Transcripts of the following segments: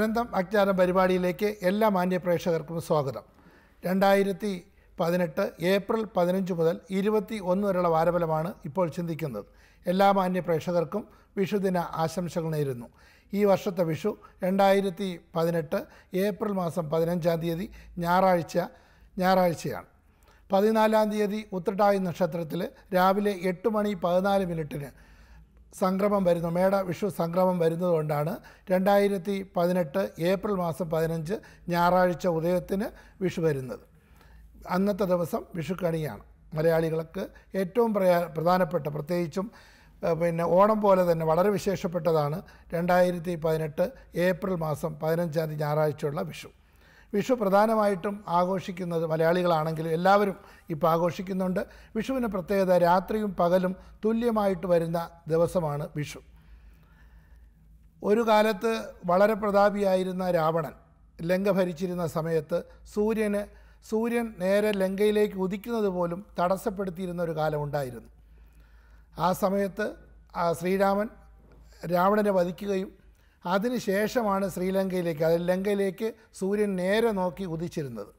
അനന്തം അജ്ഞാനം പരിപാടിയിലേക്ക് എല്ലാ മാന്യ പ്രേക്ഷകർക്കും സ്വാഗതം രണ്ടായിരത്തി പതിനെട്ട് ഏപ്രിൽ പതിനഞ്ച് മുതൽ ഇരുപത്തി ഒന്ന് വരെയുള്ള വാരഫലമാണ് ഇപ്പോൾ ചിന്തിക്കുന്നത് എല്ലാ മാന്യ പ്രേക്ഷകർക്കും വിഷുദിന ആശംസകൾ നേരുന്നു ഈ വർഷത്തെ വിഷു രണ്ടായിരത്തി പതിനെട്ട് ഏപ്രിൽ മാസം പതിനഞ്ചാം തീയതി ഞായറാഴ്ച ഞായറാഴ്ചയാണ് പതിനാലാം തീയതി ഉത്രട്ടായി നക്ഷത്രത്തിൽ രാവിലെ എട്ട് മണി പതിനാല് മിനിറ്റിന് സംക്രമം വരുന്നു മേട വിഷു സംക്രമം വരുന്നതുകൊണ്ടാണ് രണ്ടായിരത്തി പതിനെട്ട് ഏപ്രിൽ മാസം പതിനഞ്ച് ഞായറാഴ്ച ഉദയത്തിന് വിഷു വരുന്നത് അന്നത്തെ ദിവസം വിഷുക്കണിയാണ് മലയാളികൾക്ക് ഏറ്റവും പ്രധാനപ്പെട്ട പ്രത്യേകിച്ചും പിന്നെ ഓണം പോലെ തന്നെ വളരെ വിശേഷപ്പെട്ടതാണ് രണ്ടായിരത്തി പതിനെട്ട് ഏപ്രിൽ മാസം പതിനഞ്ചാം തീയതി ഞായറാഴ്ചയുള്ള വിഷു വിഷു പ്രധാനമായിട്ടും ആഘോഷിക്കുന്നത് മലയാളികളാണെങ്കിലും എല്ലാവരും ഇപ്പോൾ ആഘോഷിക്കുന്നുണ്ട് വിഷുവിന് പ്രത്യേകത രാത്രിയും പകലും തുല്യമായിട്ട് വരുന്ന ദിവസമാണ് വിഷു ഒരു കാലത്ത് വളരെ പ്രതാപിയായിരുന്ന രാവണൻ ലങ്ക ഭരിച്ചിരുന്ന സമയത്ത് സൂര്യന് സൂര്യൻ നേരെ ലങ്കയിലേക്ക് ഉദിക്കുന്നത് പോലും തടസ്സപ്പെടുത്തിയിരുന്ന ഒരു കാലം ഉണ്ടായിരുന്നു ആ സമയത്ത് ശ്രീരാമൻ രാവണനെ വധിക്കുകയും അതിനുശേഷമാണ് ശ്രീലങ്കയിലേക്ക് അതായത് ലങ്കയിലേക്ക് സൂര്യൻ നേരെ നോക്കി ഉദിച്ചിരുന്നത്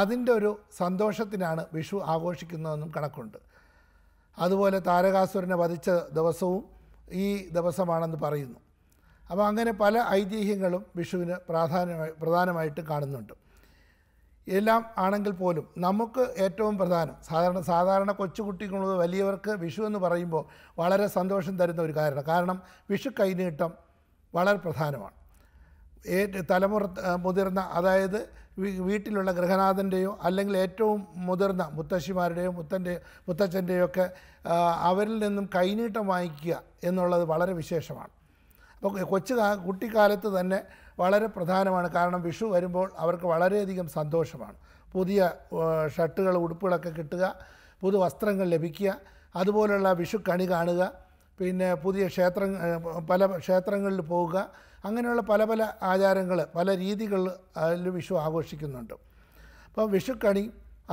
അതിൻ്റെ ഒരു സന്തോഷത്തിനാണ് വിഷു ആഘോഷിക്കുന്നതെന്നും കണക്കുണ്ട് അതുപോലെ താരകാസുരനെ വധിച്ച ദിവസവും ഈ ദിവസമാണെന്ന് പറയുന്നു അപ്പോൾ അങ്ങനെ പല ഐതിഹ്യങ്ങളും വിഷുവിന് പ്രാധാന്യമായി പ്രധാനമായിട്ട് കാണുന്നുണ്ട് എല്ലാം ആണെങ്കിൽ പോലും നമുക്ക് ഏറ്റവും പ്രധാനം സാധാരണ സാധാരണ കൊച്ചുകുട്ടികൾ വലിയവർക്ക് വിഷു എന്ന് പറയുമ്പോൾ വളരെ സന്തോഷം തരുന്ന ഒരു കാരണം കാരണം വിഷു കൈനീട്ടം വളരെ പ്രധാനമാണ് തലമുറ മുതിർന്ന അതായത് വീട്ടിലുള്ള ഗൃഹനാഥൻ്റെയോ അല്ലെങ്കിൽ ഏറ്റവും മുതിർന്ന മുത്തശ്ശിമാരുടെയോ മുത്തൻ്റെ മുത്തച്ഛൻ്റെയോ ഒക്കെ അവരിൽ നിന്നും കൈനീട്ടം വാങ്ങിക്കുക എന്നുള്ളത് വളരെ വിശേഷമാണ് അപ്പോൾ കൊച്ചു കുട്ടിക്കാലത്ത് തന്നെ വളരെ പ്രധാനമാണ് കാരണം വിഷു വരുമ്പോൾ അവർക്ക് വളരെയധികം സന്തോഷമാണ് പുതിയ ഷർട്ടുകൾ ഉടുപ്പുകളൊക്കെ കിട്ടുക പുതു വസ്ത്രങ്ങൾ ലഭിക്കുക അതുപോലുള്ള വിഷുക്കണി കാണുക പിന്നെ പുതിയ ക്ഷേത്ര പല ക്ഷേത്രങ്ങളിൽ പോവുക അങ്ങനെയുള്ള പല പല ആചാരങ്ങൾ പല രീതികളിൽ വിഷു ആഘോഷിക്കുന്നുണ്ട് അപ്പോൾ വിഷുക്കണി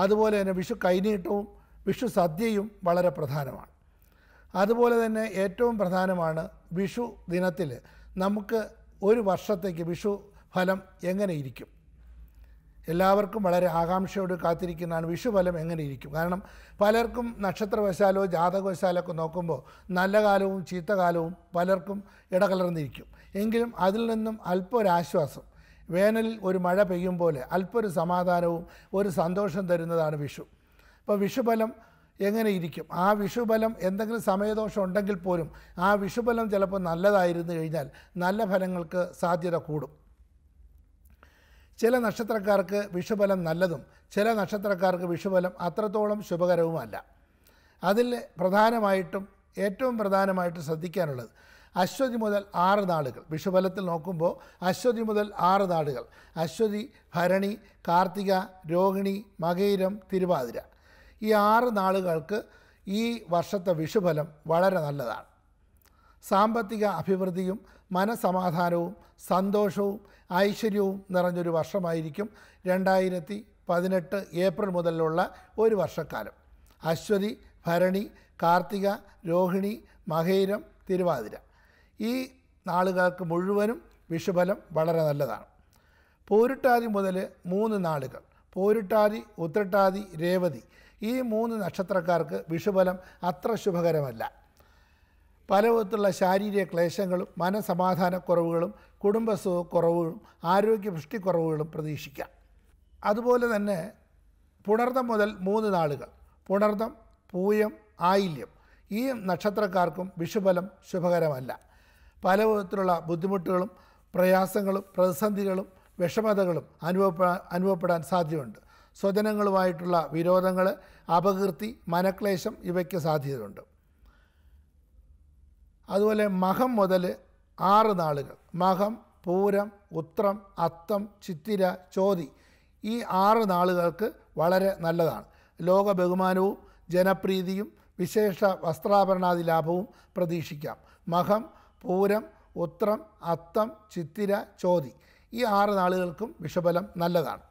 അതുപോലെ തന്നെ വിഷു കൈനീട്ടവും വിഷു സദ്യയും വളരെ പ്രധാനമാണ് അതുപോലെ തന്നെ ഏറ്റവും പ്രധാനമാണ് വിഷു ദിനത്തിൽ നമുക്ക് ഒരു വർഷത്തേക്ക് വിഷു ഫലം എങ്ങനെ ഇരിക്കും എല്ലാവർക്കും വളരെ ആകാംക്ഷയോട് കാത്തിരിക്കുന്നതാണ് വിഷുഫലം ഇരിക്കും കാരണം പലർക്കും നക്ഷത്രവശാലോ ജാതകവശാലോ ഒക്കെ നോക്കുമ്പോൾ നല്ല കാലവും ചീത്തകാലവും പലർക്കും ഇടകലർന്നിരിക്കും എങ്കിലും അതിൽ നിന്നും അല്പൊരാശ്വാസം വേനലിൽ ഒരു മഴ പെയ്യും പോലെ അല്പൊരു സമാധാനവും ഒരു സന്തോഷം തരുന്നതാണ് വിഷു അപ്പോൾ വിഷുഫലം എങ്ങനെയിരിക്കും ആ വിഷുബലം എന്തെങ്കിലും സമയദോഷം ഉണ്ടെങ്കിൽ പോലും ആ വിഷുബലം ചിലപ്പോൾ നല്ലതായിരുന്നു കഴിഞ്ഞാൽ നല്ല ഫലങ്ങൾക്ക് സാധ്യത കൂടും ചില നക്ഷത്രക്കാർക്ക് വിഷുബലം നല്ലതും ചില നക്ഷത്രക്കാർക്ക് വിഷുബലം അത്രത്തോളം ശുഭകരവുമല്ല അതിൽ പ്രധാനമായിട്ടും ഏറ്റവും പ്രധാനമായിട്ട് ശ്രദ്ധിക്കാനുള്ളത് അശ്വതി മുതൽ ആറ് നാളുകൾ വിഷുബലത്തിൽ നോക്കുമ്പോൾ അശ്വതി മുതൽ ആറ് നാളുകൾ അശ്വതി ഭരണി കാർത്തിക രോഹിണി മകയിരം തിരുവാതിര ഈ ആറ് നാളുകൾക്ക് ഈ വർഷത്തെ വിഷുഫലം വളരെ നല്ലതാണ് സാമ്പത്തിക അഭിവൃദ്ധിയും മനസമാധാനവും സന്തോഷവും ഐശ്വര്യവും നിറഞ്ഞൊരു വർഷമായിരിക്കും രണ്ടായിരത്തി പതിനെട്ട് ഏപ്രിൽ മുതലുള്ള ഒരു വർഷക്കാലം അശ്വതി ഭരണി കാർത്തിക രോഹിണി മഹേരം തിരുവാതിര ഈ നാളുകൾക്ക് മുഴുവനും വിഷുഫലം വളരെ നല്ലതാണ് പോരിട്ടാതി മുതൽ മൂന്ന് നാളുകൾ പോരിട്ടാതി ഉത്രട്ടാതി രേവതി ഈ മൂന്ന് നക്ഷത്രക്കാർക്ക് വിഷുഫലം അത്ര ശുഭകരമല്ല പല വിധത്തിലുള്ള ശാരീരിക ക്ലേശങ്ങളും മനസമാധാനക്കുറവുകളും കുടുംബസുഖക്കുറവുകളും ആരോഗ്യ പുഷ്ടിക്കുറവുകളും പ്രതീക്ഷിക്കാം അതുപോലെ തന്നെ പുണർദം മുതൽ മൂന്ന് നാളുകൾ പുണർദം പൂയം ആയില്യം ഈ നക്ഷത്രക്കാർക്കും വിഷുഫലം ശുഭകരമല്ല പല വിധത്തിലുള്ള ബുദ്ധിമുട്ടുകളും പ്രയാസങ്ങളും പ്രതിസന്ധികളും വിഷമതകളും അനുഭവപ്പെടാൻ അനുഭവപ്പെടാൻ സാധ്യതയുണ്ട് സ്വജനങ്ങളുമായിട്ടുള്ള വിരോധങ്ങൾ അപകീർത്തി മനക്ലേശം ഇവയ്ക്ക് സാധ്യതയുണ്ട് അതുപോലെ മഹം മുതൽ ആറ് നാളുകൾ മഹം പൂരം ഉത്രം അത്തം ചിത്തിര ചോതി ഈ ആറ് നാളുകൾക്ക് വളരെ നല്ലതാണ് ലോക ബഹുമാനവും ജനപ്രീതിയും വിശേഷ വസ്ത്രാഭരണാദി ലാഭവും പ്രതീക്ഷിക്കാം മഹം പൂരം ഉത്രം അത്തം ചിത്തിര ചോതി ഈ ആറ് നാളുകൾക്കും വിഷഫലം നല്ലതാണ്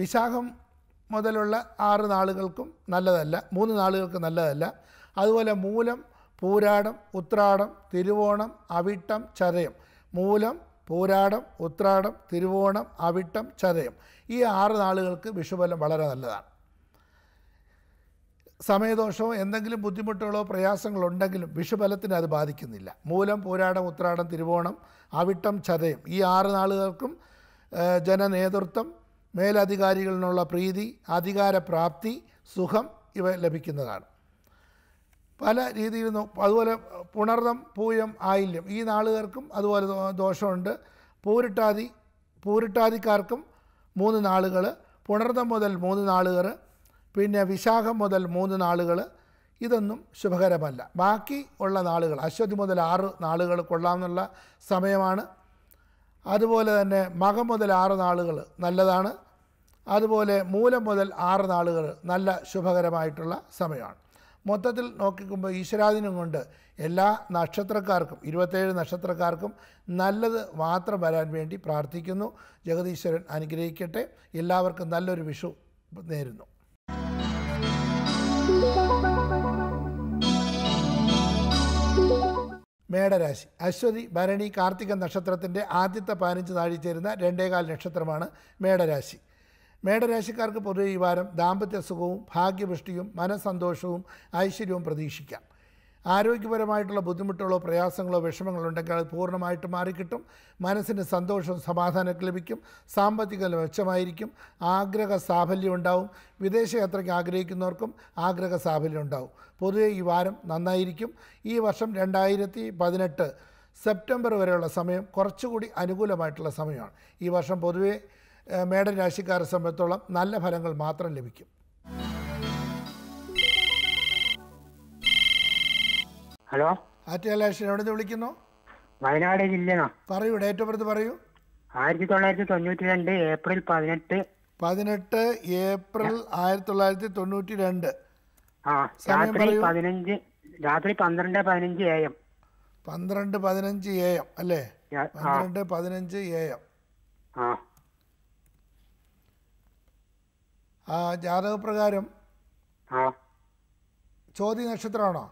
വിശാഖം മുതലുള്ള ആറ് നാളുകൾക്കും നല്ലതല്ല മൂന്ന് നാളുകൾക്ക് നല്ലതല്ല അതുപോലെ മൂലം പൂരാടം ഉത്രാടം തിരുവോണം അവിട്ടം ചതയം മൂലം പൂരാടം ഉത്രാടം തിരുവോണം അവിട്ടം ചതയം ഈ ആറ് നാളുകൾക്ക് വിഷുബലം വളരെ നല്ലതാണ് സമയദോഷമോ എന്തെങ്കിലും ബുദ്ധിമുട്ടുകളോ പ്രയാസങ്ങളോ ഉണ്ടെങ്കിലും വിഷുബലത്തിന് അത് ബാധിക്കുന്നില്ല മൂലം പൂരാടം ഉത്രാടം തിരുവോണം അവിട്ടം ചതയം ഈ ആറ് നാളുകൾക്കും ജനനേതൃത്വം മേലധികാരികളിലുള്ള പ്രീതി അധികാരപ്രാപ്തി സുഖം ഇവ ലഭിക്കുന്നതാണ് പല രീതിയിൽ അതുപോലെ പുണർദം പൂയം ആയില്യം ഈ നാളുകാർക്കും അതുപോലെ ദോഷമുണ്ട് പൂരിട്ടാതി പൂരിട്ടാതിക്കാർക്കും മൂന്ന് നാളുകൾ പുണർദം മുതൽ മൂന്ന് നാളുകൾ പിന്നെ വിശാഖം മുതൽ മൂന്ന് നാളുകൾ ഇതൊന്നും ശുഭകരമല്ല ബാക്കി ഉള്ള നാളുകൾ അശ്വതി മുതൽ ആറ് നാളുകൾ കൊള്ളാമെന്നുള്ള സമയമാണ് അതുപോലെ തന്നെ മകം മുതൽ ആറ് നാളുകൾ നല്ലതാണ് അതുപോലെ മൂലം മുതൽ ആറ് നാളുകൾ നല്ല ശുഭകരമായിട്ടുള്ള സമയമാണ് മൊത്തത്തിൽ നോക്കിക്കുമ്പോൾ ഈശ്വരാധീനം കൊണ്ട് എല്ലാ നക്ഷത്രക്കാർക്കും ഇരുപത്തേഴ് നക്ഷത്രക്കാർക്കും നല്ലത് മാത്രം വരാൻ വേണ്ടി പ്രാർത്ഥിക്കുന്നു ജഗതീശ്വരൻ അനുഗ്രഹിക്കട്ടെ എല്ലാവർക്കും നല്ലൊരു വിഷു നേരുന്നു മേടരാശി അശ്വതി ഭരണി കാർത്തിക നക്ഷത്രത്തിൻ്റെ ആദ്യത്തെ പതിനഞ്ച് നാഴി ചേരുന്ന രണ്ടേകാൽ നക്ഷത്രമാണ് മേടരാശി മേടരാശിക്കാർക്ക് പൊതുവെ ഈ വാരം ദാമ്പത്യ സുഖവും ഭാഗ്യപുഷ്ടിയും മനസന്തോഷവും ഐശ്വര്യവും പ്രതീക്ഷിക്കാം ആരോഗ്യപരമായിട്ടുള്ള ബുദ്ധിമുട്ടുകളോ പ്രയാസങ്ങളോ വിഷമങ്ങളോ ഉണ്ടെങ്കിൽ അത് പൂർണ്ണമായിട്ട് മാറിക്കിട്ടും മനസ്സിന് സന്തോഷവും സമാധാനമൊക്കെ ലഭിക്കും സാമ്പത്തിക മെച്ചമായിരിക്കും ആഗ്രഹ സാഫല്യം ഉണ്ടാവും വിദേശയാത്രയ്ക്ക് ആഗ്രഹിക്കുന്നവർക്കും ആഗ്രഹ സാഫല്യം ഉണ്ടാവും പൊതുവെ ഈ വാരം നന്നായിരിക്കും ഈ വർഷം രണ്ടായിരത്തി പതിനെട്ട് സെപ്റ്റംബർ വരെയുള്ള സമയം കുറച്ചുകൂടി അനുകൂലമായിട്ടുള്ള സമയമാണ് ഈ വർഷം പൊതുവേ മേടൻ രാശിക്കാരെ സംബന്ധിച്ചോളം നല്ല ഫലങ്ങൾ മാത്രം ലഭിക്കും ഹലോ ആറ്റുകാലാശൻ വിളിക്കുന്നു വയനാട് ജില്ലയാണ് പറയൂ ഡേറ്റ് ഓഫ് ബർത്ത് പറയൂ ആയിരത്തി തൊള്ളായിരത്തി തൊണ്ണൂറ്റി രണ്ട് ഏപ്രിൽ പതിനെട്ട് പതിനെട്ട് ഏപ്രിൽ ആയിരത്തി തൊള്ളായിരത്തി തൊണ്ണൂറ്റി രണ്ട് രാത്രി പതിനഞ്ച് രാത്രി പന്ത്രണ്ട് പതിനഞ്ച് എ എം പന്ത്രണ്ട് പതിനഞ്ച് എ എം അല്ലേ പന്ത്രണ്ട് പതിനഞ്ച് എ എം ആ ആ ജാതകപ്രകാരം ചോതി നക്ഷത്രമാണോ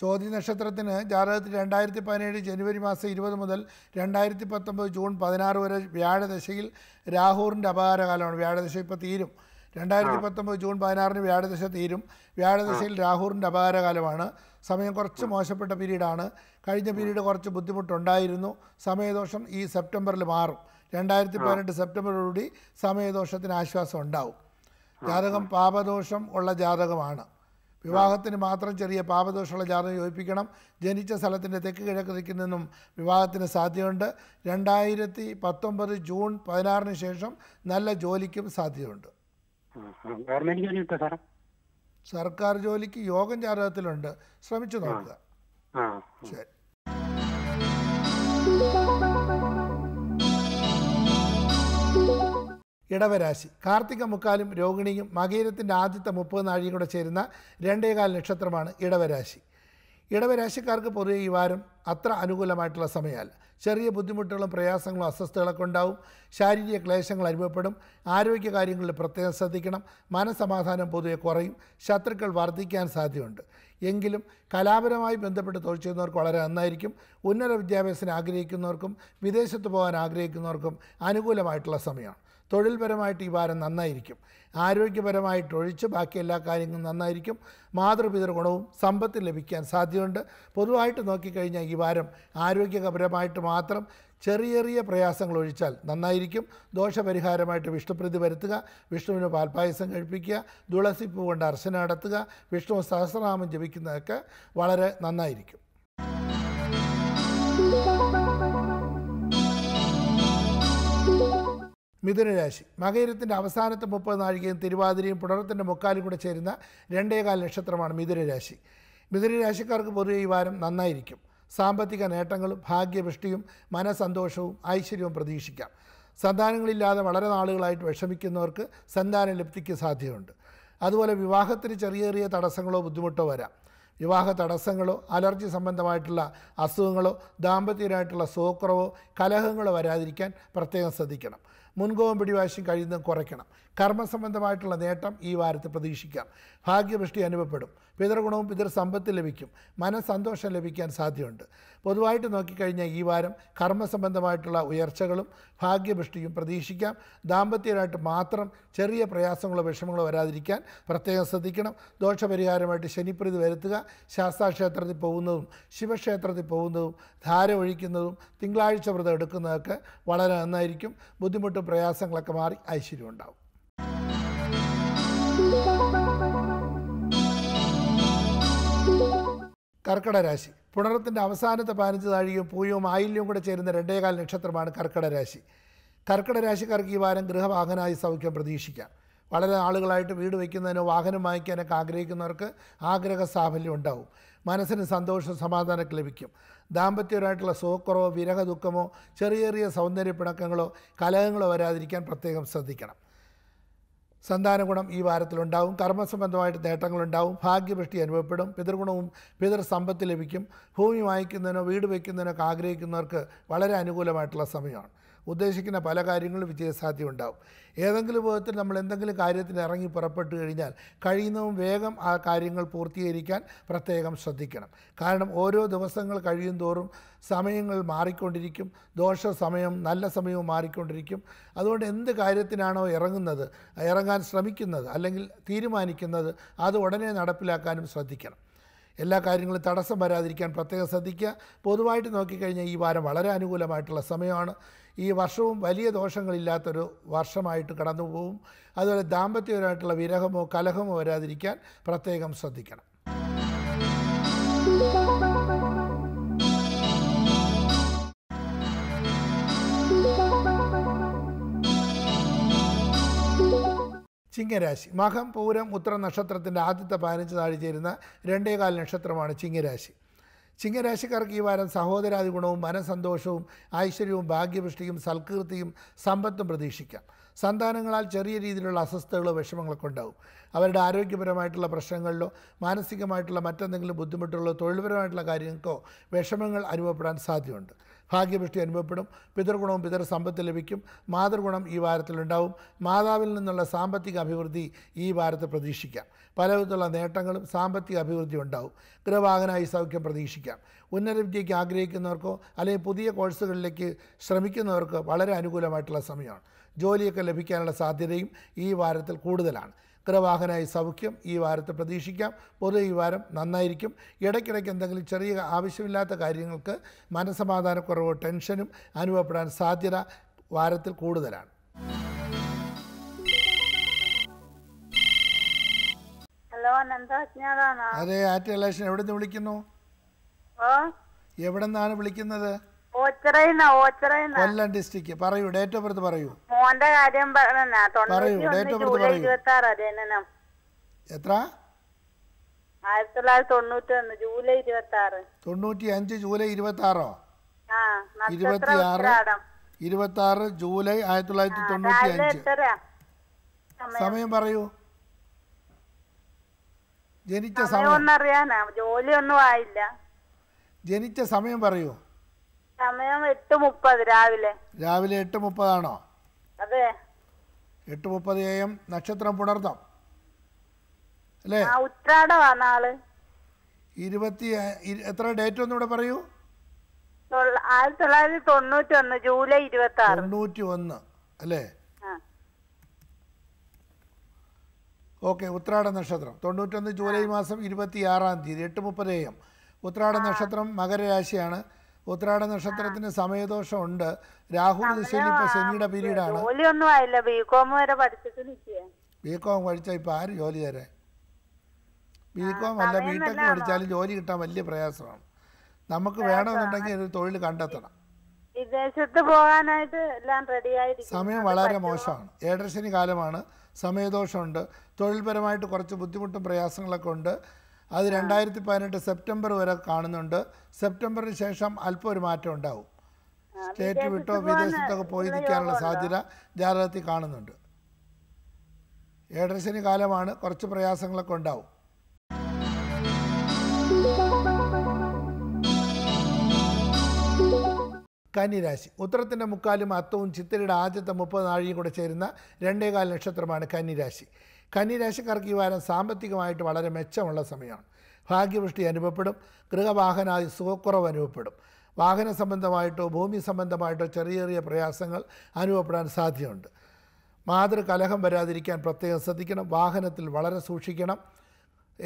ചോതി നക്ഷത്രത്തിന് ജാതകത്തിൽ രണ്ടായിരത്തി പതിനേഴ് ജനുവരി മാസം ഇരുപത് മുതൽ രണ്ടായിരത്തി പത്തൊമ്പത് ജൂൺ പതിനാറ് വരെ വ്യാഴദശയിൽ രാഹുറിൻ്റെ അപകാരകാലമാണ് വ്യാഴദശ ഇപ്പോൾ തീരും രണ്ടായിരത്തി പത്തൊമ്പത് ജൂൺ പതിനാറിന് വ്യാഴദശ തീരും വ്യാഴദശയിൽ രാഹുറിൻ്റെ അപകാരകാലമാണ് സമയം കുറച്ച് മോശപ്പെട്ട പീരീഡാണ് കഴിഞ്ഞ പീരീഡ് കുറച്ച് ബുദ്ധിമുട്ടുണ്ടായിരുന്നു സമയദോഷം ഈ സെപ്റ്റംബറിൽ മാറും രണ്ടായിരത്തി പതിനെട്ട് സെപ്റ്റംബറോടുകൂടി സമയദോഷത്തിന് ആശ്വാസം ഉണ്ടാവും ജാതകം പാപദോഷം ഉള്ള ജാതകമാണ് വിവാഹത്തിന് മാത്രം ചെറിയ പാപദോഷമുള്ള ജാതകം യോജിപ്പിക്കണം ജനിച്ച സ്ഥലത്തിൻ്റെ തെക്ക് കിഴക്ക് നിൽക്കുന്നതിനും വിവാഹത്തിന് സാധ്യതയുണ്ട് രണ്ടായിരത്തി പത്തൊമ്പത് ജൂൺ പതിനാറിന് ശേഷം നല്ല ജോലിക്കും സാധ്യതയുണ്ട് സർക്കാർ ജോലിക്ക് യോഗം ജാതകത്തിലുണ്ട് ശ്രമിച്ചു നോക്കുക ശരി ഇടവരാശി കാർത്തിക മുക്കാലും രോഹിണിയും മകീരത്തിൻ്റെ ആദ്യത്തെ മുപ്പത് നാഴിയും കൂടെ ചേരുന്ന രണ്ടേകാൽ നക്ഷത്രമാണ് ഇടവരാശി ഇടവരാശിക്കാർക്ക് പൊതുവെ ഈ വാരം അത്ര അനുകൂലമായിട്ടുള്ള സമയമല്ല ചെറിയ ബുദ്ധിമുട്ടുകളും പ്രയാസങ്ങളും അസ്വസ്ഥതകളൊക്കെ ഉണ്ടാവും ശാരീരിക ക്ലേശങ്ങൾ അനുഭവപ്പെടും ആരോഗ്യ കാര്യങ്ങളിൽ പ്രത്യേകം ശ്രദ്ധിക്കണം മനസമാധാനം പൊതുവെ കുറയും ശത്രുക്കൾ വർദ്ധിക്കാൻ സാധ്യതയുണ്ട് എങ്കിലും കലാപരമായി ബന്ധപ്പെട്ട് തൊഴിൽ ചെയ്യുന്നവർക്ക് വളരെ നന്നായിരിക്കും ഉന്നത വിദ്യാഭ്യാസത്തിന് ആഗ്രഹിക്കുന്നവർക്കും വിദേശത്ത് പോകാൻ ആഗ്രഹിക്കുന്നവർക്കും അനുകൂലമായിട്ടുള്ള സമയമാണ് തൊഴിൽപരമായിട്ട് ഈ വാരം നന്നായിരിക്കും ആരോഗ്യപരമായിട്ട് ഒഴിച്ച് ബാക്കി എല്ലാ കാര്യങ്ങളും നന്നായിരിക്കും മാതൃപിതൃ ഗുണവും സമ്പത്ത് ലഭിക്കാൻ സാധ്യതയുണ്ട് പൊതുവായിട്ട് നോക്കിക്കഴിഞ്ഞാൽ ഈ വാരം ആരോഗ്യപരമായിട്ട് മാത്രം ചെറിയ ചെറിയ പ്രയാസങ്ങൾ ഒഴിച്ചാൽ നന്നായിരിക്കും ദോഷപരിഹാരമായിട്ട് വിഷ്ണുപ്രതി വരുത്തുക വിഷ്ണുവിന് പാൽപ്പായസം കഴിപ്പിക്കുക തുളസിപ്പ് കൊണ്ട് അർച്ചന നടത്തുക വിഷ്ണു സഹസ്രനാമം ജപിക്കുന്നതൊക്കെ വളരെ നന്നായിരിക്കും മിഥുനരാശി മകയിരത്തിൻ്റെ അവസാനത്തെ മുപ്പത് നാഴികയും തിരുവാതിരയും പുണർത്തിൻ്റെ മുക്കാലും കൂടെ ചേരുന്ന രണ്ടേകാൽ നക്ഷത്രമാണ് മിഥുനരാശി മിഥുനരാശിക്കാർക്ക് പൊതുവെ ഈ വാരം നന്നായിരിക്കും സാമ്പത്തിക നേട്ടങ്ങളും ഭാഗ്യവൃഷ്ടിയും മനസന്തോഷവും ഐശ്വര്യവും പ്രതീക്ഷിക്കാം സന്താനങ്ങളില്ലാതെ വളരെ നാളുകളായിട്ട് വിഷമിക്കുന്നവർക്ക് സന്താന ലബ്ധിക്ക് സാധ്യതയുണ്ട് അതുപോലെ വിവാഹത്തിന് ചെറിയ ചെറിയ തടസ്സങ്ങളോ ബുദ്ധിമുട്ടോ വരാം വിവാഹ തടസ്സങ്ങളോ അലർജി സംബന്ധമായിട്ടുള്ള അസുഖങ്ങളോ ദാമ്പത്യമായിട്ടുള്ള സോക്രവോ കലഹങ്ങളോ വരാതിരിക്കാൻ പ്രത്യേകം ശ്രദ്ധിക്കണം മുൻകോപം പിടിവാശം കഴിയുന്നതും കുറയ്ക്കണം കർമ്മസംബന്ധമായിട്ടുള്ള നേട്ടം ഈ വാരത്തിൽ പ്രതീക്ഷിക്കാം ഭാഗ്യവൃഷ്ടി അനുഭവപ്പെടും പിതൃഗുണവും പിതൃസമ്പത്ത് ലഭിക്കും മനസ്സന്തോഷം ലഭിക്കാൻ സാധ്യതയുണ്ട് പൊതുവായിട്ട് നോക്കിക്കഴിഞ്ഞാൽ ഈ വാരം കർമ്മസംബന്ധമായിട്ടുള്ള ഉയർച്ചകളും ഭാഗ്യപുഷ്ടിയും പ്രതീക്ഷിക്കാം ദാമ്പത്യമായിട്ട് മാത്രം ചെറിയ പ്രയാസങ്ങളോ വിഷമങ്ങളോ വരാതിരിക്കാൻ പ്രത്യേകം ശ്രദ്ധിക്കണം ദോഷപരിഹാരമായിട്ട് ശനിപ്രീതി വരുത്തുക ശാസ്താക്ഷേത്രത്തിൽ പോകുന്നതും ശിവക്ഷേത്രത്തിൽ പോകുന്നതും ധാര ഒഴിക്കുന്നതും തിങ്കളാഴ്ച വ്രതം എടുക്കുന്നതൊക്കെ വളരെ നന്നായിരിക്കും ബുദ്ധിമുട്ടും പ്രയാസങ്ങളൊക്കെ മാറി ഐശ്വര്യം ഉണ്ടാവും കർക്കിടക രാശി പുണർത്തിൻ്റെ അവസാനത്തെ പതിനഞ്ച് താഴികയും പൂയവും ആയില്യവും കൂടെ ചേരുന്ന രണ്ടേകാൽ നക്ഷത്രമാണ് കർക്കിടക രാശി കർക്കിടക രാശിക്കാർക്ക് ഈ വാരം ഗൃഹവാഹനായി സൗഖ്യം പ്രതീക്ഷിക്കാം വളരെ ആളുകളായിട്ട് വീട് വയ്ക്കുന്നതിനോ വാഹനം വാങ്ങിക്കാനൊക്കെ ആഗ്രഹിക്കുന്നവർക്ക് ആഗ്രഹ സാഫല്യം ഉണ്ടാവും മനസ്സിന് സന്തോഷം സമാധാനമൊക്കെ ലഭിക്കും ദാമ്പത്യപരമായിട്ടുള്ള സോക്കറോ വിരഹ ദുഃഖമോ ചെറിയ ചെറിയ സൗന്ദര്യ പിണക്കങ്ങളോ കലഹങ്ങളോ വരാതിരിക്കാൻ പ്രത്യേകം ശ്രദ്ധിക്കണം സന്താനഗുണം ഈ വാരത്തിലുണ്ടാവും കർമ്മസംബന്ധമായിട്ട് നേട്ടങ്ങളുണ്ടാവും ഭാഗ്യവൃഷ്ടി അനുഭവപ്പെടും പിതൃഗുണവും പിതൃ സമ്പത്ത് ലഭിക്കും ഭൂമി വാങ്ങിക്കുന്നതിനോ വീട് വയ്ക്കുന്നതിനോ ഒക്കെ ആഗ്രഹിക്കുന്നവർക്ക് വളരെ അനുകൂലമായിട്ടുള്ള സമയമാണ് ഉദ്ദേശിക്കുന്ന പല കാര്യങ്ങളും വിജയസാധ്യത ഉണ്ടാവും ഏതെങ്കിലും വിധത്തിൽ നമ്മൾ എന്തെങ്കിലും കാര്യത്തിന് ഇറങ്ങി പുറപ്പെട്ടു കഴിഞ്ഞാൽ കഴിയുന്നതും വേഗം ആ കാര്യങ്ങൾ പൂർത്തീകരിക്കാൻ പ്രത്യേകം ശ്രദ്ധിക്കണം കാരണം ഓരോ ദിവസങ്ങൾ കഴിയും തോറും സമയങ്ങൾ മാറിക്കൊണ്ടിരിക്കും ദോഷ സമയം നല്ല സമയവും മാറിക്കൊണ്ടിരിക്കും അതുകൊണ്ട് എന്ത് കാര്യത്തിനാണോ ഇറങ്ങുന്നത് ഇറങ്ങാൻ ശ്രമിക്കുന്നത് അല്ലെങ്കിൽ തീരുമാനിക്കുന്നത് അത് ഉടനെ നടപ്പിലാക്കാനും ശ്രദ്ധിക്കണം എല്ലാ കാര്യങ്ങളും തടസ്സം വരാതിരിക്കാൻ പ്രത്യേകം ശ്രദ്ധിക്കുക പൊതുവായിട്ട് നോക്കിക്കഴിഞ്ഞാൽ ഈ വാരം വളരെ അനുകൂലമായിട്ടുള്ള സമയമാണ് ഈ വർഷവും വലിയ ദോഷങ്ങളില്ലാത്തൊരു വർഷമായിട്ട് കടന്നു പോകും അതുപോലെ ദാമ്പത്യപരമായിട്ടുള്ള വിരഹമോ കലഹമോ വരാതിരിക്കാൻ പ്രത്യേകം ശ്രദ്ധിക്കണം ചിങ്ങരാശി മകം പൂരം ഉത്തര നക്ഷത്രത്തിൻ്റെ ആദ്യത്തെ പതിനഞ്ച് താഴെ ചേരുന്ന രണ്ടേകാൽ നക്ഷത്രമാണ് ചിങ്ങരാശി ചിങ്ങരാശിക്കാർക്ക് ഈ വാരം സഹോദരാദി ഗുണവും മനസന്തോഷവും ഐശ്വര്യവും ഭാഗ്യപുഷ്ടിയും സൽകീർത്തിയും സമ്പത്തും പ്രതീക്ഷിക്കാം സന്താനങ്ങളാൽ ചെറിയ രീതിയിലുള്ള അസ്വസ്ഥതകളോ വിഷമങ്ങളൊക്കെ ഉണ്ടാവും അവരുടെ ആരോഗ്യപരമായിട്ടുള്ള പ്രശ്നങ്ങളിലോ മാനസികമായിട്ടുള്ള മറ്റെന്തെങ്കിലും ബുദ്ധിമുട്ടുകളോ തൊഴിൽപരമായിട്ടുള്ള കാര്യങ്ങൾക്കോ വിഷമങ്ങൾ അനുഭവപ്പെടാൻ സാധ്യതയുണ്ട് ഭാഗ്യപുഷ്ടി അനുഭവപ്പെടും പിതൃഗുണവും പിതൃസമ്പത്ത് ലഭിക്കും മാതൃഗുണം ഈ വാരത്തിലുണ്ടാവും മാതാവിൽ നിന്നുള്ള സാമ്പത്തിക അഭിവൃദ്ധി ഈ വാരത്തിൽ പ്രതീക്ഷിക്കാം പലവിധത്തിലുള്ള നേട്ടങ്ങളും സാമ്പത്തിക അഭിവൃദ്ധി ഉണ്ടാവും ഗൃഹവാഹനമായി സൗഖ്യം പ്രതീക്ഷിക്കാം ഉന്നത വിദ്യയ്ക്ക് ആഗ്രഹിക്കുന്നവർക്കോ അല്ലെങ്കിൽ പുതിയ കോഴ്സുകളിലേക്ക് ശ്രമിക്കുന്നവർക്കോ വളരെ അനുകൂലമായിട്ടുള്ള സമയമാണ് ജോലിയൊക്കെ ലഭിക്കാനുള്ള സാധ്യതയും ഈ വാരത്തിൽ കൂടുതലാണ് ഉഗ്രവാഹനായി സൗഖ്യം ഈ വാരത്തെ പ്രതീക്ഷിക്കാം പൊതു ഈ വാരം നന്നായിരിക്കും ഇടയ്ക്കിടയ്ക്ക് എന്തെങ്കിലും ചെറിയ ആവശ്യമില്ലാത്ത കാര്യങ്ങൾക്ക് മനസമാധാനക്കുറവോ ടെൻഷനും അനുഭവപ്പെടാൻ സാധ്യത വാരത്തിൽ കൂടുതലാണ് ഹലോ അതെ ആറ്റ് എവിടെ നിന്ന് വിളിക്കുന്നു എവിടെ നിന്നാണ് വിളിക്കുന്നത് കൊല്ലം ഡിസ്ട്രിക്ട് പറയൂ ഡേറ്റ് ഓഫ് ബർത്ത് പറയൂ മോന്റെ കാര്യം പറയൂ ഡേറ്റ് ഓഫ് ബർത്ത് പറയൂ എത്ര ജൂലൈ ഇരുപത്തി ആറ് തൊണ്ണൂറ്റി അഞ്ച് ജൂലൈ ഇരുപത്തി ആറോ ഇരുപത്തി ആറ് ഇരുപത്തി ആറ് ജൂലൈ ആയിരത്തി തൊള്ളായിരത്തി തൊണ്ണൂറ്റി അഞ്ച് സമയം പറയൂ ജനിച്ച സമയം ജോലി ഒന്നും ആയില്ല ജനിച്ച സമയം പറയൂ സമയം എട്ട് മുപ്പത് രാവിലെ രാവിലെ എട്ട് മുപ്പതാണോ അതെ എട്ട് മുപ്പത് എ എം നക്ഷത്രം പുണർത്തം അല്ലേ ഉത്രാടമാ നാള് ഇരുപത്തി എത്ര ഡേറ്റ് ഒന്നും പറയൂ ആയിരത്തി തൊള്ളായിരത്തി തൊണ്ണൂറ്റി ഒന്ന് ജൂലൈ ഇരുപത്തി ആറ് തൊണ്ണൂറ്റി ഒന്ന് അല്ലേ ഓക്കെ ഉത്രാട നക്ഷത്രം തൊണ്ണൂറ്റൊന്ന് ജൂലൈ മാസം ഇരുപത്തി ആറാം തീയതി എട്ട് മുപ്പത് എ എം ഉത്രാട നക്ഷത്രം മകരരാശിയാണ് ഉത്രാട നക്ഷത്രത്തിന് സമയദോഷം ഉണ്ട് രാഹു ദിശയിൽ ഇപ്പൊ ശനിയുടെ പീരീഡ് ആണ് ബികോം വരെ ഇപ്പൊ ആര് ജോലി തരെ ബികോം അല്ല ബിടെക് പഠിച്ചാലും ജോലി കിട്ടാൻ വലിയ പ്രയാസമാണ് നമുക്ക് വേണമെന്നുണ്ടെങ്കിൽ ഒരു തൊഴിൽ കണ്ടെത്തണം വിദേശത്ത് പോകാനായിട്ട് എല്ലാം സമയം വളരെ മോശമാണ് ഏഴരശനി കാലമാണ് സമയദോഷമുണ്ട് തൊഴിൽപരമായിട്ട് കുറച്ച് ബുദ്ധിമുട്ടും പ്രയാസങ്ങളൊക്കെ ഉണ്ട് അത് രണ്ടായിരത്തി പതിനെട്ട് സെപ്റ്റംബർ വരെ കാണുന്നുണ്ട് സെപ്റ്റംബറിന് ശേഷം അല്പം ഒരു മാറ്റം ഉണ്ടാവും സ്റ്റേറ്റ് വിട്ടോ വിദേശത്തൊക്കെ പോയി നിൽക്കാനുള്ള സാധ്യത ജാതകത്തിൽ കാണുന്നുണ്ട് ഏഴരശനി കാലമാണ് കുറച്ച് പ്രയാസങ്ങളൊക്കെ ഉണ്ടാവും കന്നിരാശി ഉത്തരത്തിൻ്റെ മുക്കാലും അത്തവും ചിത്തിരിയുടെ ആദ്യത്തെ മുപ്പത് നാഴിയും കൂടെ ചേരുന്ന രണ്ടേകാൽ നക്ഷത്രമാണ് കന്നിരാശി കന്നിരാശിക്കാർക്ക് ഈ വാരം സാമ്പത്തികമായിട്ട് വളരെ മെച്ചമുള്ള സമയമാണ് ഭാഗ്യവൃഷ്ടി അനുഭവപ്പെടും ഗൃഹവാഹനാദി സുഖക്കുറവ് അനുഭവപ്പെടും വാഹന സംബന്ധമായിട്ടോ ഭൂമി സംബന്ധമായിട്ടോ ചെറിയ ചെറിയ പ്രയാസങ്ങൾ അനുഭവപ്പെടാൻ സാധ്യതയുണ്ട് മാതൃകലഹം വരാതിരിക്കാൻ പ്രത്യേകം ശ്രദ്ധിക്കണം വാഹനത്തിൽ വളരെ സൂക്ഷിക്കണം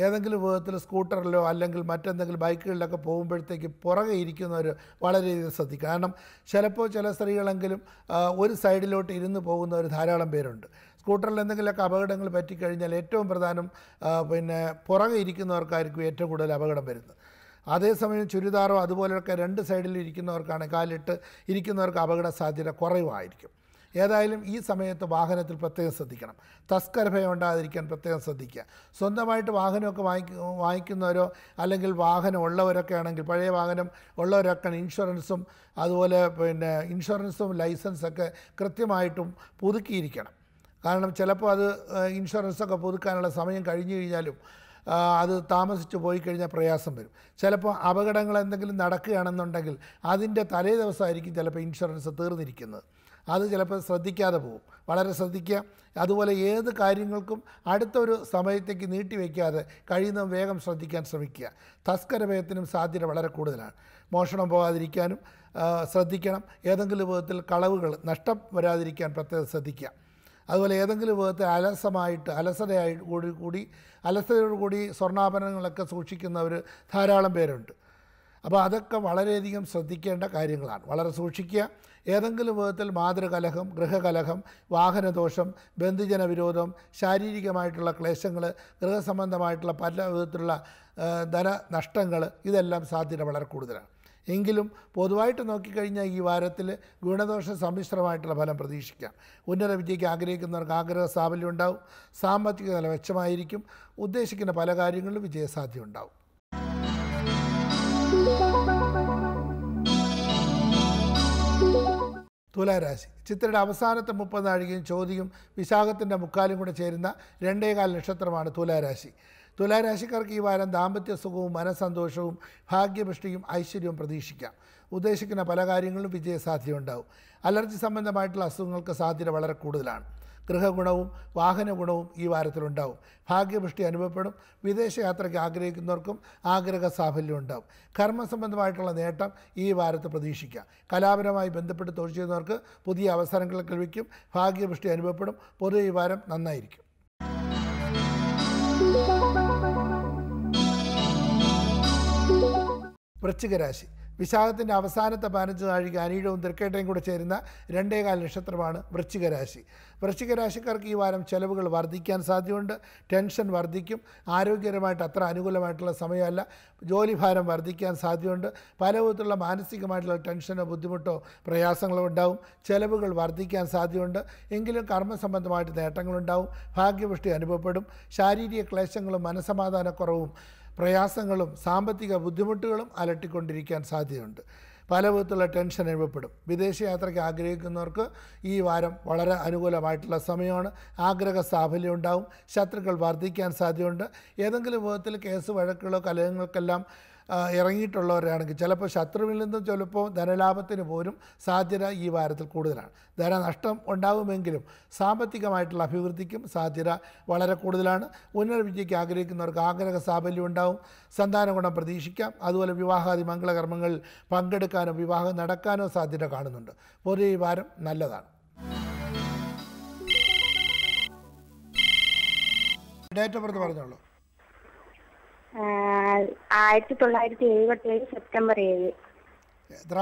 ഏതെങ്കിലും വിധത്തിൽ സ്കൂട്ടറിലോ അല്ലെങ്കിൽ മറ്റെന്തെങ്കിലും ബൈക്കുകളിലൊക്കെ പോകുമ്പോഴത്തേക്ക് പുറകെ ഇരിക്കുന്നവർ വളരെയധികം ശ്രദ്ധിക്കണം കാരണം ചിലപ്പോൾ ചില സ്ത്രീകളെങ്കിലും ഒരു സൈഡിലോട്ട് ഇരുന്ന് പോകുന്നവർ ധാരാളം പേരുണ്ട് സ്കൂട്ടറിൽ എന്തെങ്കിലുമൊക്കെ അപകടങ്ങൾ പറ്റിക്കഴിഞ്ഞാൽ ഏറ്റവും പ്രധാനം പിന്നെ പുറകെ ഇരിക്കുന്നവർക്കായിരിക്കും ഏറ്റവും കൂടുതൽ അപകടം വരുന്നത് അതേസമയം ചുരിദാറോ അതുപോലെയൊക്കെ രണ്ട് സൈഡിൽ ഇരിക്കുന്നവർക്കാണ് കാലിട്ട് ഇരിക്കുന്നവർക്ക് അപകട സാധ്യത കുറവായിരിക്കും ഏതായാലും ഈ സമയത്ത് വാഹനത്തിൽ പ്രത്യേകം ശ്രദ്ധിക്കണം തസ്കരഭയം ഉണ്ടാതിരിക്കാൻ പ്രത്യേകം ശ്രദ്ധിക്കുക സ്വന്തമായിട്ട് വാഹനമൊക്കെ വാങ്ങിക്ക വാങ്ങിക്കുന്നവരോ അല്ലെങ്കിൽ വാഹനം ഉള്ളവരൊക്കെ ആണെങ്കിൽ പഴയ വാഹനം ഉള്ളവരൊക്കെ ഇൻഷുറൻസും അതുപോലെ പിന്നെ ഇൻഷുറൻസും ലൈസൻസൊക്കെ കൃത്യമായിട്ടും പുതുക്കിയിരിക്കണം കാരണം ചിലപ്പോൾ അത് ഇൻഷുറൻസൊക്കെ പുതുക്കാനുള്ള സമയം കഴിഞ്ഞു കഴിഞ്ഞാലും അത് താമസിച്ച് പോയി കഴിഞ്ഞാൽ പ്രയാസം വരും ചിലപ്പോൾ അപകടങ്ങൾ എന്തെങ്കിലും നടക്കുകയാണെന്നുണ്ടെങ്കിൽ അതിൻ്റെ തലേ ദിവസമായിരിക്കും ചിലപ്പോൾ ഇൻഷുറൻസ് തീർന്നിരിക്കുന്നത് അത് ചിലപ്പോൾ ശ്രദ്ധിക്കാതെ പോകും വളരെ ശ്രദ്ധിക്കുക അതുപോലെ ഏത് കാര്യങ്ങൾക്കും അടുത്തൊരു സമയത്തേക്ക് നീട്ടിവെക്കാതെ കഴിയുന്ന വേഗം ശ്രദ്ധിക്കാൻ ശ്രമിക്കുക തസ്കരഭയത്തിനും സാധ്യത വളരെ കൂടുതലാണ് മോഷണം പോകാതിരിക്കാനും ശ്രദ്ധിക്കണം ഏതെങ്കിലും വിധത്തിൽ കളവുകൾ നഷ്ടം വരാതിരിക്കാൻ പ്രത്യേകം ശ്രദ്ധിക്കുക അതുപോലെ ഏതെങ്കിലും വിധത്തിൽ അലസമായിട്ട് അലസതയായി കൂടി കൂടി അലസതയോട് കൂടി സ്വർണ്ണാഭരണങ്ങളൊക്കെ സൂക്ഷിക്കുന്നവർ ധാരാളം പേരുണ്ട് അപ്പോൾ അതൊക്കെ വളരെയധികം ശ്രദ്ധിക്കേണ്ട കാര്യങ്ങളാണ് വളരെ സൂക്ഷിക്കുക ഏതെങ്കിലും വിധത്തിൽ മാതൃകലഹം ഗൃഹകലഹം വാഹനദോഷം ബന്ധുജന വിരോധം ശാരീരികമായിട്ടുള്ള ക്ലേശങ്ങൾ ഗൃഹസംബന്ധമായിട്ടുള്ള പല വിധത്തിലുള്ള ധനനഷ്ടങ്ങൾ ഇതെല്ലാം സാധ്യത വളരെ കൂടുതലാണ് എങ്കിലും പൊതുവായിട്ട് നോക്കിക്കഴിഞ്ഞാൽ ഈ വാരത്തിൽ ഗുണദോഷ സമ്മിശ്രമായിട്ടുള്ള ഫലം പ്രതീക്ഷിക്കാം ഉന്നത വിജയ്ക്ക് ആഗ്രഹിക്കുന്നവർക്ക് ആഗ്രഹ സാഫല്യം ഉണ്ടാവും സാമ്പത്തിക നില മെച്ചമായിരിക്കും ഉദ്ദേശിക്കുന്ന പല കാര്യങ്ങളിലും വിജയസാധ്യത ഉണ്ടാവും തുലാരാശി ചിത്രയുടെ അവസാനത്തെ മുപ്പത് നാഴികയും ചോദ്യയും വിശാഖത്തിൻ്റെ മുക്കാലും കൂടെ ചേരുന്ന രണ്ടേകാൽ നക്ഷത്രമാണ് തുലാരാശി തുലാരാശിക്കാർക്ക് ഈ വാരം ദാമ്പത്യ സുഖവും മനസ്സന്തോഷവും ഭാഗ്യപുഷ്ടിയും ഐശ്വര്യവും പ്രതീക്ഷിക്കാം ഉദ്ദേശിക്കുന്ന പല കാര്യങ്ങളിലും വിജയസാധ്യതയുണ്ടാവും അലർജി സംബന്ധമായിട്ടുള്ള അസുഖങ്ങൾക്ക് സാധ്യത വളരെ കൂടുതലാണ് ഗൃഹഗുണവും വാഹന ഗുണവും ഈ വാരത്തിലുണ്ടാവും ഭാഗ്യപുഷ്ടി അനുഭവപ്പെടും വിദേശയാത്രയ്ക്ക് ആഗ്രഹിക്കുന്നവർക്കും ആഗ്രഹ സാഫല്യം ഉണ്ടാവും കർമ്മസംബന്ധമായിട്ടുള്ള നേട്ടം ഈ വാരത്ത് പ്രതീക്ഷിക്കാം കലാപരമായി ബന്ധപ്പെട്ട് തൊഴിൽ ചെയ്യുന്നവർക്ക് പുതിയ അവസരങ്ങൾ ലഭിക്കും ഭാഗ്യപുഷ്ടി അനുഭവപ്പെടും പൊതുവെ ഈ വാരം നന്നായിരിക്കും വൃശ്ചികരാശി വിശാഖത്തിൻ്റെ അവസാനത്തെ പതിനഞ്ച് നാഴിക അനീഴവും തൃക്കേട്ടയും കൂടെ ചേരുന്ന രണ്ടേകാൽ നക്ഷത്രമാണ് വൃശ്ചികരാശി വൃശ്ചികരാശിക്കാർക്ക് ഈ വാരം ചെലവുകൾ വർദ്ധിക്കാൻ സാധ്യതയുണ്ട് ടെൻഷൻ വർദ്ധിക്കും ആരോഗ്യകരമായിട്ട് അത്ര അനുകൂലമായിട്ടുള്ള സമയമല്ല ജോലിഭാരം വർദ്ധിക്കാൻ സാധ്യതയുണ്ട് പല വിധത്തിലുള്ള മാനസികമായിട്ടുള്ള ടെൻഷനോ ബുദ്ധിമുട്ടോ പ്രയാസങ്ങളോ ഉണ്ടാവും ചെലവുകൾ വർദ്ധിക്കാൻ സാധ്യതയുണ്ട് എങ്കിലും കർമ്മസംബന്ധമായിട്ട് നേട്ടങ്ങളുണ്ടാവും ഭാഗ്യപുഷ്ടി അനുഭവപ്പെടും ശാരീരിക ക്ലേശങ്ങളും മനസമാധാനക്കുറവും പ്രയാസങ്ങളും സാമ്പത്തിക ബുദ്ധിമുട്ടുകളും അലട്ടിക്കൊണ്ടിരിക്കാൻ സാധ്യതയുണ്ട് പല വിധത്തിലുള്ള ടെൻഷൻ അനുഭവപ്പെടും വിദേശയാത്രയ്ക്ക് ആഗ്രഹിക്കുന്നവർക്ക് ഈ വാരം വളരെ അനുകൂലമായിട്ടുള്ള സമയമാണ് ആഗ്രഹ സാഫല്യം ഉണ്ടാവും ശത്രുക്കൾ വർദ്ധിക്കാൻ സാധ്യതയുണ്ട് ഏതെങ്കിലും വിധത്തിൽ കേസ് വഴക്കുകളോ കലഹങ്ങൾക്കെല്ലാം ഇറങ്ങിയിട്ടുള്ളവരാണെങ്കിൽ ചിലപ്പോൾ ശത്രുവിൽ നിന്നും ചിലപ്പോൾ ധനലാഭത്തിന് പോലും സാധ്യത ഈ വാരത്തിൽ കൂടുതലാണ് ധനനഷ്ടം ഉണ്ടാകുമെങ്കിലും സാമ്പത്തികമായിട്ടുള്ള അഭിവൃദ്ധിക്കും സാധ്യത വളരെ കൂടുതലാണ് ഉന്നത വിദ്യയ്ക്ക് ആഗ്രഹിക്കുന്നവർക്ക് ആഗ്രഹ സാഫല്യം ഉണ്ടാവും സന്താന ഗുണം പ്രതീക്ഷിക്കാം അതുപോലെ വിവാഹാദി മംഗളകർമ്മങ്ങളിൽ പങ്കെടുക്കാനോ വിവാഹം നടക്കാനോ സാധ്യത കാണുന്നുണ്ട് പൊതുവെ ഈ വാരം നല്ലതാണ് ഡേറ്റ് ഓഫ് ബർത്ത് പറഞ്ഞോളൂ ആയിരത്തി തൊള്ളായിരത്തി എഴുപത്തി ഏഴ് സെപ്റ്റംബർ ഏഴ് എത്ര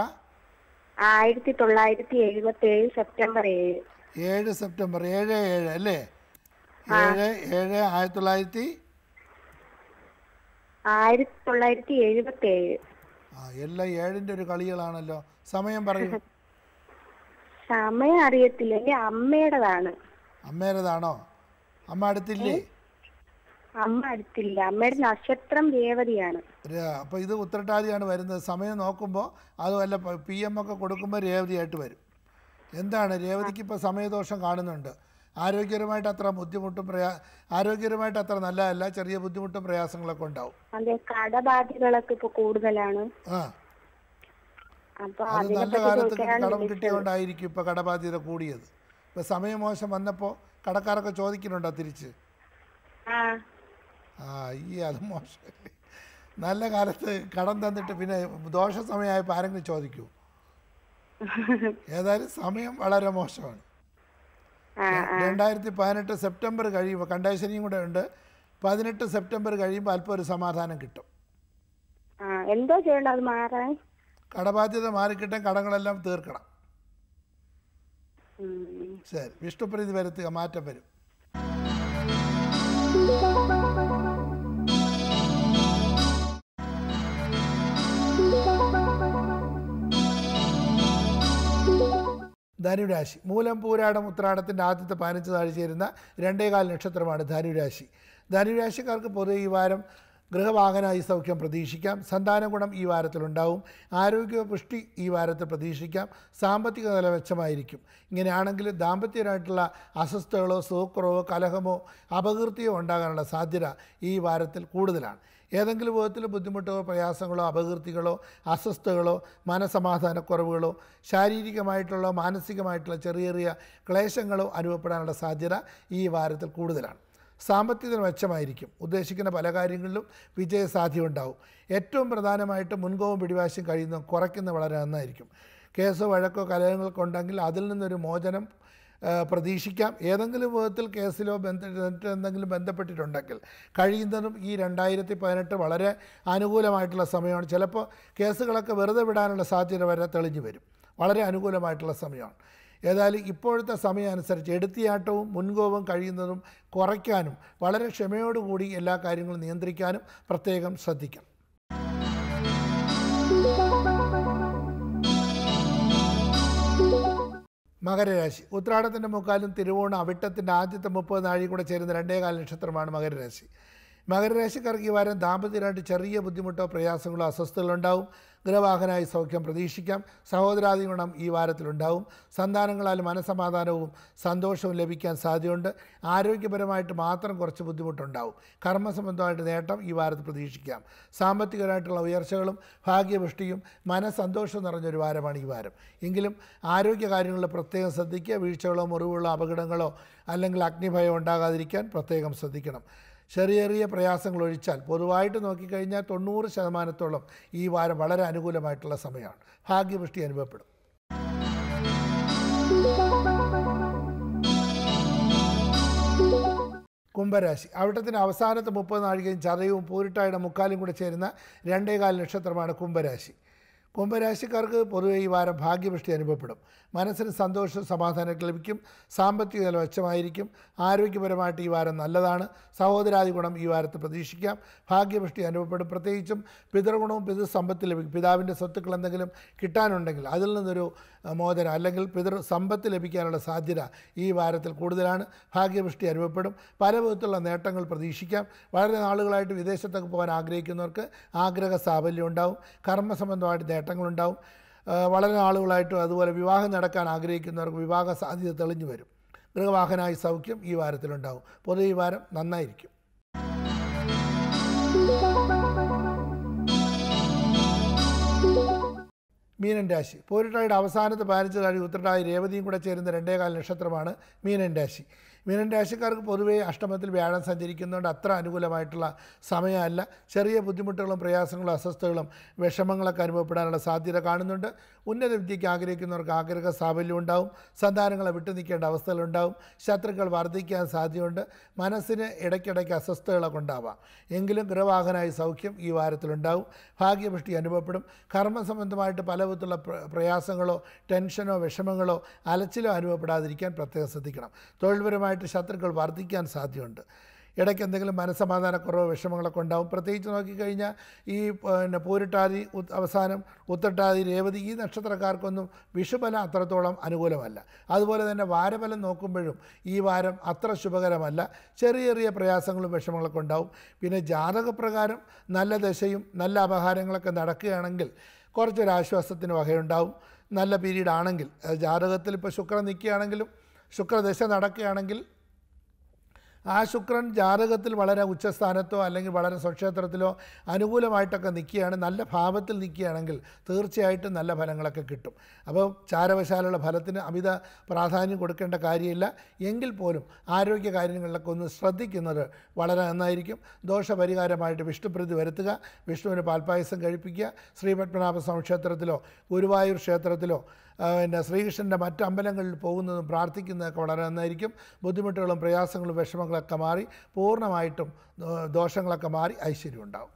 ആയിരത്തി തൊള്ളായിരത്തി എഴുപത്തി ഏഴ് സെപ്റ്റംബർ ഏഴ് ഏഴ് സെപ്റ്റംബർ ഏഴ് ഏഴ് അല്ലേ ഏഴ് ഏഴ് ആയിരത്തി തൊള്ളായിരത്തി ആയിരത്തി തൊള്ളായിരത്തി എഴുപത്തി ഏഴ് എല്ലാം ഏഴിന്റെ ഒരു കളികളാണല്ലോ സമയം പറയൂ സമയം അറിയത്തില്ല അമ്മയുടെതാണ് അമ്മയുടെതാണോ അമ്മ അടുത്തില്ലേ അമ്മ അടുത്തില്ല അമ്മയുടെ നക്ഷത്രം രേവതിയാണ് അപ്പൊ ഇത് ഉത്തരട്ടാതിയാണ് വരുന്നത് സമയം നോക്കുമ്പോൾ അത് വല്ല പി എം ഒക്കെ കൊടുക്കുമ്പോൾ രേവതിയായിട്ട് വരും എന്താണ് രേവതിക്ക് ഇപ്പൊ സമയദോഷം കാണുന്നുണ്ട് ആരോഗ്യപരമായിട്ട് അത്ര ബുദ്ധിമുട്ടും പ്രയാ ആരോഗ്യപരമായിട്ട് അത്ര നല്ലതല്ല ചെറിയ ബുദ്ധിമുട്ടും പ്രയാസങ്ങളൊക്കെ ഉണ്ടാവും അതെ കടബാധ്യതകളൊക്കെ കൂടുതലാണ് അത് നല്ല കാലത്ത് കടം കിട്ടിയതുകൊണ്ടായിരിക്കും ഇപ്പൊ കടബാധ്യത കൂടിയത് ഇപ്പൊ സമയമോശം വന്നപ്പോ കടക്കാരൊക്കെ ചോദിക്കുന്നുണ്ടോ തിരിച്ച് ആ ഈ അത് മോശമല്ലേ നല്ല കാലത്ത് കടം തന്നിട്ട് പിന്നെ ദോഷ സമയമായപ്പോൾ ആരെങ്കിലും ചോദിക്കൂ ഏതായാലും സമയം വളരെ മോശമാണ് രണ്ടായിരത്തി പതിനെട്ട് സെപ്റ്റംബർ കഴിയുമ്പോൾ കണ്ടേശനിയും കൂടെ ഉണ്ട് പതിനെട്ട് സെപ്റ്റംബർ കഴിയുമ്പോൾ അല്പം ഒരു സമാധാനം കിട്ടും എന്തോ ചെയ്യണം അത് മാറാൻ കടബാധ്യത മാറിക്കിട്ടും കടങ്ങളെല്ലാം തീർക്കണം ശരി വിഷ്ണുപ്രീതി വരുത്തുക മാറ്റം വരും ധനുരാശി മൂലം പൂരാടം ഉത്രാടത്തിൻ്റെ ആദ്യത്തെ പതിനഞ്ച് താഴ്ച ചേരുന്ന രണ്ടേകാൽ നക്ഷത്രമാണ് ധനുരാശി ധനുരാശിക്കാർക്ക് പൊതുവെ ഈ വാരം ഗൃഹവാഹനായി സൗഖ്യം പ്രതീക്ഷിക്കാം സന്താന ഗുണം ഈ വാരത്തിലുണ്ടാവും ആരോഗ്യ പുഷ്ടി ഈ വാരത്തിൽ പ്രതീക്ഷിക്കാം സാമ്പത്തിക നില മെച്ചമായിരിക്കും ഇങ്ങനെയാണെങ്കിൽ ദാമ്പത്യമായിട്ടുള്ള അസ്വസ്ഥതകളോ സൂക്കുറവോ കലഹമോ അപകീർത്തിയോ ഉണ്ടാകാനുള്ള സാധ്യത ഈ വാരത്തിൽ കൂടുതലാണ് ഏതെങ്കിലും വിധത്തിൽ ബുദ്ധിമുട്ടോ പ്രയാസങ്ങളോ അപകീർത്തികളോ അസ്വസ്ഥതകളോ മനസമാധാനക്കുറവുകളോ ശാരീരികമായിട്ടുള്ള മാനസികമായിട്ടുള്ള ചെറിയ ചെറിയ ക്ലേശങ്ങളോ അനുഭവപ്പെടാനുള്ള സാധ്യത ഈ വാരത്തിൽ കൂടുതലാണ് സാമ്പത്തിക മെച്ചമായിരിക്കും ഉദ്ദേശിക്കുന്ന പല കാര്യങ്ങളിലും വിജയസാധ്യത ഉണ്ടാവും ഏറ്റവും പ്രധാനമായിട്ട് മുൻകോവും പിടിവാശം കഴിയുന്ന കുറയ്ക്കുന്ന വളരെ നന്നായിരിക്കും കേസോ വഴക്കോ കലഹങ്ങൾക്കുണ്ടെങ്കിൽ അതിൽ നിന്നൊരു മോചനം പ്രതീക്ഷിക്കാം ഏതെങ്കിലും വിധത്തിൽ കേസിലോ ബന്ധപ്പെട്ട് എന്തെങ്കിലും ബന്ധപ്പെട്ടിട്ടുണ്ടെങ്കിൽ കഴിയുന്നതും ഈ രണ്ടായിരത്തി പതിനെട്ട് വളരെ അനുകൂലമായിട്ടുള്ള സമയമാണ് ചിലപ്പോൾ കേസുകളൊക്കെ വെറുതെ വിടാനുള്ള സാധ്യത വരെ തെളിഞ്ഞു വരും വളരെ അനുകൂലമായിട്ടുള്ള സമയമാണ് ഏതായാലും ഇപ്പോഴത്തെ സമയം അനുസരിച്ച് എടുത്തിയാട്ടവും മുൻകോപം കഴിയുന്നതും കുറയ്ക്കാനും വളരെ ക്ഷമയോടുകൂടി എല്ലാ കാര്യങ്ങളും നിയന്ത്രിക്കാനും പ്രത്യേകം ശ്രദ്ധിക്കണം മകരരാശി ഉത്രാടത്തിൻ്റെ മുക്കാലും തിരുവോണം അവിട്ടത്തിൻ്റെ ആദ്യത്തെ മുപ്പത് നാഴിക കൂടെ ചേരുന്ന കാല നക്ഷത്രമാണ് മകരരാശി മകരരാശിക്കാർക്ക് ഈ വാരം ദാമ്പത്യമായിട്ട് ചെറിയ ബുദ്ധിമുട്ടോ പ്രയാസങ്ങളോ അസ്വസ്ഥതകളുണ്ടാവും ഗ്രഹവാഹനായി സൗഖ്യം പ്രതീക്ഷിക്കാം സഹോദരാദി ഗുണം ഈ വാരത്തിലുണ്ടാവും സന്താനങ്ങളാൽ മനസമാധാനവും സന്തോഷവും ലഭിക്കാൻ സാധ്യതയുണ്ട് ആരോഗ്യപരമായിട്ട് മാത്രം കുറച്ച് ബുദ്ധിമുട്ടുണ്ടാവും കർമ്മസംബന്ധമായിട്ട് നേട്ടം ഈ വാരത്തിൽ പ്രതീക്ഷിക്കാം സാമ്പത്തികമായിട്ടുള്ള ഉയർച്ചകളും ഭാഗ്യപുഷ്ടിയും മനസ്സന്തോഷവും നിറഞ്ഞൊരു വാരമാണ് ഈ വാരം എങ്കിലും ആരോഗ്യകാര്യങ്ങളിൽ പ്രത്യേകം ശ്രദ്ധിക്കുക വീഴ്ചകളോ മുറിവുകളോ അപകടങ്ങളോ അല്ലെങ്കിൽ അഗ്നിഭയം ഉണ്ടാകാതിരിക്കാൻ പ്രത്യേകം ശ്രദ്ധിക്കണം ചെറിയ ചെറിയ പ്രയാസങ്ങൾ ഒഴിച്ചാൽ പൊതുവായിട്ട് നോക്കിക്കഴിഞ്ഞാൽ തൊണ്ണൂറ് ശതമാനത്തോളം ഈ വാരം വളരെ അനുകൂലമായിട്ടുള്ള സമയമാണ് ഭാഗ്യപുഷ്ടി അനുഭവപ്പെടും കുംഭരാശി അവിട്ടത്തിൻ്റെ അവസാനത്തെ മുപ്പത് നാഴികയും ചതയവും പൂരിട്ടായുടെ മുക്കാലും കൂടെ ചേരുന്ന രണ്ടേകാൽ നക്ഷത്രമാണ് കുംഭരാശി കുംഭരാശിക്കാർക്ക് പൊതുവെ ഈ വാരം ഭാഗ്യവൃഷ്ടി അനുഭവപ്പെടും മനസ്സിന് സന്തോഷം സമാധാനമൊക്കെ ലഭിക്കും സാമ്പത്തിക നില മെച്ചമായിരിക്കും ആരോഗ്യപരമായിട്ട് ഈ വാരം നല്ലതാണ് സഹോദരാദി ഗുണം ഈ വാരത്ത് പ്രതീക്ഷിക്കാം ഭാഗ്യവൃഷ്ടി അനുഭവപ്പെടും പ്രത്യേകിച്ചും പിതൃഗുണവും പിതൃസമ്പത്ത് ലഭിക്കും പിതാവിൻ്റെ സ്വത്തുക്കൾ എന്തെങ്കിലും കിട്ടാനുണ്ടെങ്കിൽ അതിൽ നിന്നൊരു മോചനം അല്ലെങ്കിൽ പിതൃ സമ്പത്ത് ലഭിക്കാനുള്ള സാധ്യത ഈ വാരത്തിൽ കൂടുതലാണ് ഭാഗ്യവൃഷ്ടി അനുഭവപ്പെടും പല വിധത്തിലുള്ള നേട്ടങ്ങൾ പ്രതീക്ഷിക്കാം വളരെ നാളുകളായിട്ട് വിദേശത്തൊക്കെ പോകാൻ ആഗ്രഹിക്കുന്നവർക്ക് ആഗ്രഹ സാഫല്യം ഉണ്ടാവും കർമ്മസംബന്ധമായിട്ട് നേട്ടം നേട്ടങ്ങളുണ്ടാവും വളരെ ആളുകളായിട്ടും അതുപോലെ വിവാഹം നടക്കാൻ ആഗ്രഹിക്കുന്നവർക്ക് വിവാഹ സാധ്യത തെളിഞ്ഞു വരും ഗൃഹവാഹനായ സൗഖ്യം ഈ വാരത്തിലുണ്ടാവും പൊതു ഈ വാരം നന്നായിരിക്കും മീനൻ രാശി പോരിട്ടായുടെ അവസാനത്തെ പതിനഞ്ച് താഴെ ഉത്രട്ടായി രേവതിയും കൂടെ ചേരുന്ന രണ്ടേകാൽ നക്ഷത്രമാണ് മീനൻ രാശി മീനൻ രാശിക്കാർക്ക് പൊതുവേ അഷ്ടമത്തിൽ വ്യാഴം സഞ്ചരിക്കുന്നതുകൊണ്ട് അത്ര അനുകൂലമായിട്ടുള്ള സമയമല്ല ചെറിയ ബുദ്ധിമുട്ടുകളും പ്രയാസങ്ങളും അസ്വസ്ഥകളും വിഷമങ്ങളൊക്കെ അനുഭവപ്പെടാനുള്ള സാധ്യത കാണുന്നുണ്ട് ഉന്നത വിദ്യയ്ക്ക് ആഗ്രഹിക്കുന്നവർക്ക് ആഗ്രഹ സാഫല്യം ഉണ്ടാവും സന്താനങ്ങളെ വിട്ടു നിൽക്കേണ്ട അവസ്ഥകളുണ്ടാവും ശത്രുക്കൾ വർദ്ധിക്കാൻ സാധ്യതയുണ്ട് മനസ്സിന് ഇടയ്ക്കിടയ്ക്ക് അസ്വസ്ഥതകളൊക്കെ ഉണ്ടാവാം എങ്കിലും ഗൃഹവാഹനായ സൗഖ്യം ഈ വാരത്തിലുണ്ടാവും ഭാഗ്യപുഷ്ടി അനുഭവപ്പെടും സംബന്ധമായിട്ട് പല വിധത്തിലുള്ള പ്രയാസങ്ങളോ ടെൻഷനോ വിഷമങ്ങളോ അലച്ചിലോ അനുഭവപ്പെടാതിരിക്കാൻ പ്രത്യേകം ശ്രദ്ധിക്കണം തൊഴിൽപരമായിട്ട് ശത്രുക്കൾ വർദ്ധിക്കാൻ സാധ്യതയുണ്ട് ഇടയ്ക്ക് എന്തെങ്കിലും മനസ്സമാധാനക്കുറവോ വിഷമങ്ങളൊക്കെ ഉണ്ടാവും പ്രത്യേകിച്ച് നോക്കിക്കഴിഞ്ഞാൽ ഈ പിന്നെ പൂരിട്ടാതി അവസാനം ഉത്തട്ടാതി രേവതി ഈ നക്ഷത്രക്കാർക്കൊന്നും വിഷുബലം അത്രത്തോളം അനുകൂലമല്ല അതുപോലെ തന്നെ വാരബലം നോക്കുമ്പോഴും ഈ വാരം അത്ര ശുഭകരമല്ല ചെറിയ ചെറിയ പ്രയാസങ്ങളും വിഷമങ്ങളൊക്കെ ഉണ്ടാവും പിന്നെ ജാതകപ്രകാരം നല്ല ദശയും നല്ല അപഹാരങ്ങളൊക്കെ നടക്കുകയാണെങ്കിൽ കുറച്ചൊരാശ്വാസത്തിന് വകയുണ്ടാവും നല്ല പീരീഡാണെങ്കിൽ ആണെങ്കിൽ ജാതകത്തിൽ ഇപ്പോൾ ശുക്രൻ നിൽക്കുകയാണെങ്കിലും ശുക്രദശ നടക്കുകയാണെങ്കിൽ ആ ശുക്രൻ ജാതകത്തിൽ വളരെ ഉച്ചസ്ഥാനത്തോ അല്ലെങ്കിൽ വളരെ സ്വക്ഷേത്രത്തിലോ അനുകൂലമായിട്ടൊക്കെ നിൽക്കുകയാണ് നല്ല ഭാവത്തിൽ നിൽക്കുകയാണെങ്കിൽ തീർച്ചയായിട്ടും നല്ല ഫലങ്ങളൊക്കെ കിട്ടും അപ്പോൾ ചാരവശാലുള്ള ഫലത്തിന് അമിത പ്രാധാന്യം കൊടുക്കേണ്ട കാര്യമില്ല എങ്കിൽ പോലും ആരോഗ്യ കാര്യങ്ങളിലൊക്കെ ഒന്ന് ശ്രദ്ധിക്കുന്നത് വളരെ നന്നായിരിക്കും ദോഷപരിഹാരമായിട്ട് വിഷ്ണുപ്രതി വരുത്തുക വിഷ്ണുവിന് പാൽപ്പായസം കഴിപ്പിക്കുക ശ്രീപത്മനാഭസ്വാമി ക്ഷേത്രത്തിലോ ഗുരുവായൂർ ക്ഷേത്രത്തിലോ പിന്നെ ശ്രീകൃഷ്ണൻ്റെ മറ്റ് അമ്പലങ്ങളിൽ പോകുന്നതും പ്രാർത്ഥിക്കുന്നതൊക്കെ വളരെ നന്നായിരിക്കും ബുദ്ധിമുട്ടുകളും പ്രയാസങ്ങളും വിഷമങ്ങളൊക്കെ മാറി പൂർണ്ണമായിട്ടും ദോഷങ്ങളൊക്കെ മാറി ഐശ്വര്യം ഉണ്ടാവും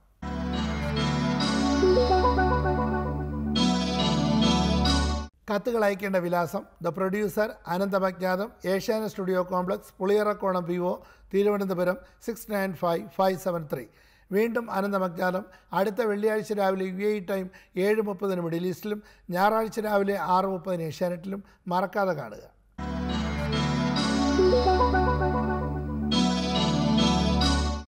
കത്തുകൾ അയക്കേണ്ട വിലാസം ദ പ്രൊഡ്യൂസർ അനന്തമജ്ഞാതം ഏഷ്യാന സ്റ്റുഡിയോ കോംപ്ലക്സ് പുളിയറക്കോണം വിവോ ഒ Thiruvananthapuram six nine five five seven three വീണ്ടും ആനന്ദമജ്ഞാനം അടുത്ത വെള്ളിയാഴ്ച രാവിലെ യു എ ടൈം ഏഴ് മുപ്പതിന് മിഡിൽ ഈസ്റ്റിലും ഞായറാഴ്ച രാവിലെ ആറ് മുപ്പതിന് ഏഷ്യാനെറ്റിലും മറക്കാതെ കാണുക